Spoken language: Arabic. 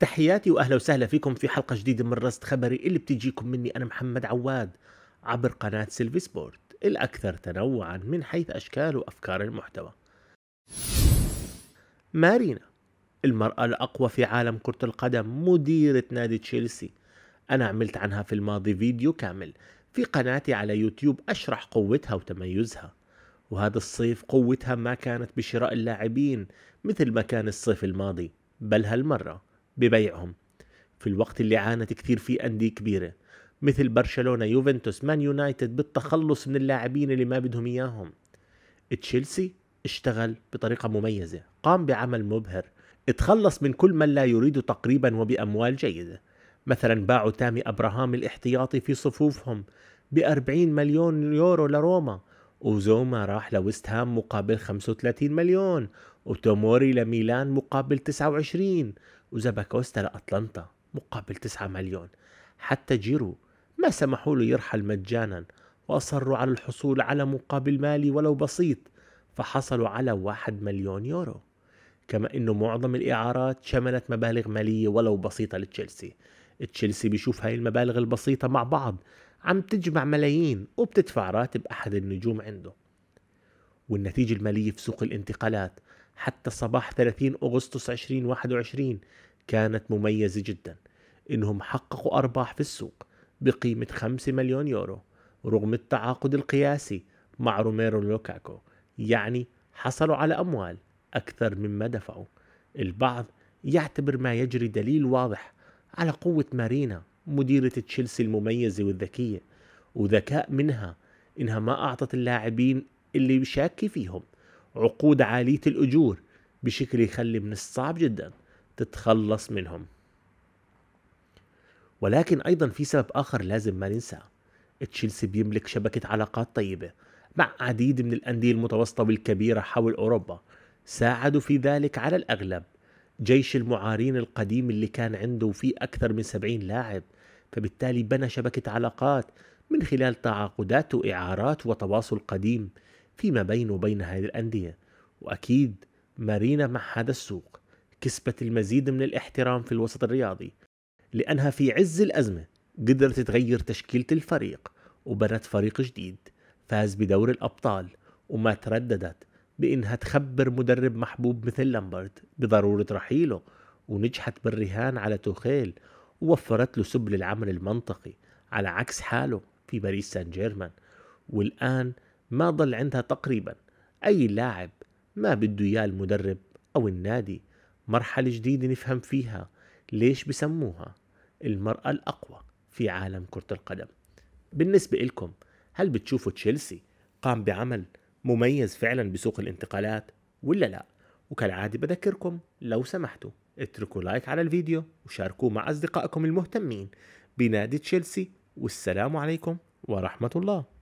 تحياتي واهلا وسهلا فيكم في حلقه جديده من رصد خبري اللي بتجيكم مني انا محمد عواد عبر قناه سيلفي سبورت الاكثر تنوعا من حيث اشكال وافكار المحتوى. مارينا المراه الاقوى في عالم كره القدم مديره نادي تشيلسي. انا عملت عنها في الماضي فيديو كامل في قناتي على يوتيوب اشرح قوتها وتميزها. وهذا الصيف قوتها ما كانت بشراء اللاعبين مثل ما كان الصيف الماضي بل هالمره ببيعهم في الوقت اللي عانت كثير فيه أندية كبيرة مثل برشلونة يوفنتوس مان يونايتد بالتخلص من اللاعبين اللي ما بدهم إياهم تشيلسي اشتغل بطريقة مميزة قام بعمل مبهر اتخلص من كل من لا يريد تقريبا وبأموال جيدة مثلا باعوا تامي أبراهام الاحتياطي في صفوفهم ب 40 مليون يورو لروما وزوما راح لويست هام مقابل 35 مليون وتوموري لميلان مقابل 29 وزاباكوستا لأتلانتا مقابل 9 مليون حتى جيرو ما سمحوا له يرحل مجانا وأصروا على الحصول على مقابل مالي ولو بسيط فحصلوا على 1 مليون يورو كما أنه معظم الإعارات شملت مبالغ مالية ولو بسيطة لتشيلسي تشيلسي بيشوف هاي المبالغ البسيطة مع بعض عم تجمع ملايين وبتدفع راتب أحد النجوم عنده والنتيجة المالية في سوق الانتقالات حتى صباح 30 أغسطس 2021 كانت مميزة جدا إنهم حققوا أرباح في السوق بقيمة 5 مليون يورو رغم التعاقد القياسي مع روميرو لوكاكو يعني حصلوا على أموال أكثر مما دفعوا البعض يعتبر ما يجري دليل واضح على قوة مارينا مديرة تشيلسي المميزة والذكية وذكاء منها إنها ما أعطت اللاعبين اللي شاكي فيهم عقود عالية الأجور بشكل يخلي من الصعب جدا تتخلص منهم ولكن أيضا في سبب آخر لازم ما ننسى تشيلسي بيملك شبكة علاقات طيبة مع عديد من الأندية المتوسطة والكبيرة حول أوروبا ساعدوا في ذلك على الأغلب جيش المعارين القديم اللي كان عنده فيه أكثر من سبعين لاعب فبالتالي بنى شبكة علاقات من خلال تعاقدات وإعارات وتواصل قديم فيما بينه وبين هذه الأندية وأكيد مارينا مع هذا السوق كسبت المزيد من الاحترام في الوسط الرياضي لأنها في عز الأزمة قدرت تغير تشكيلة الفريق وبنت فريق جديد فاز بدور الأبطال وما ترددت بإنها تخبر مدرب محبوب مثل لامبرت بضرورة رحيله ونجحت بالرهان على توخيل ووفرت له سبل العمل المنطقي على عكس حاله في باريس سان جيرمان والآن ما ضل عندها تقريبا أي لاعب ما بده إياه المدرب أو النادي مرحلة جديدة نفهم فيها ليش بسموها المرأة الأقوى في عالم كرة القدم بالنسبة إلكم هل بتشوفوا تشيلسي قام بعمل مميز فعلا بسوق الانتقالات ولا لا وكالعادة بذكركم لو سمحتوا اتركوا لايك على الفيديو وشاركوه مع أصدقائكم المهتمين بنادي تشيلسي والسلام عليكم ورحمة الله